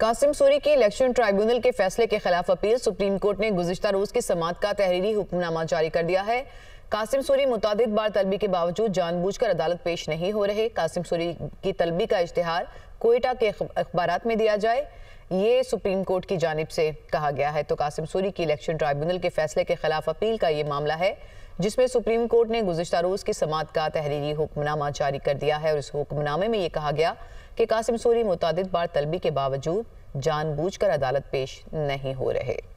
कासिम सूरी के election tribunal के फैसले के खिलाफ अपील सुप्रीम कोर्ट ने गुजशत रोज की समात का तहरीरी हुक्मनामा जारी कर दिया है कासिम सूरी मुतद बार तलबी के बावजूद जानबूझकर अदालत पेश नहीं हो रहे कासिम सूरी की तलबी का इश्तहार कोयटा के अखबार में दिया जाए ये सुप्रीम कोर्ट की जानब से कहा गया है तो कासिम सूरी की इलेक्शन ट्राइब्यूनल के फैसले के खिलाफ अपील का ये मामला है जिसमें सुप्रीम कोर्ट ने गुजशत रोज़ की समात का तहरीरी हुक्मनामा जारी कर दिया है और इस हुक्मनामे में ये कहा गया कि कासिम सूरी मुतद बार तलबी के बावजूद जानबूझ कर अदालत पेश नहीं हो रहे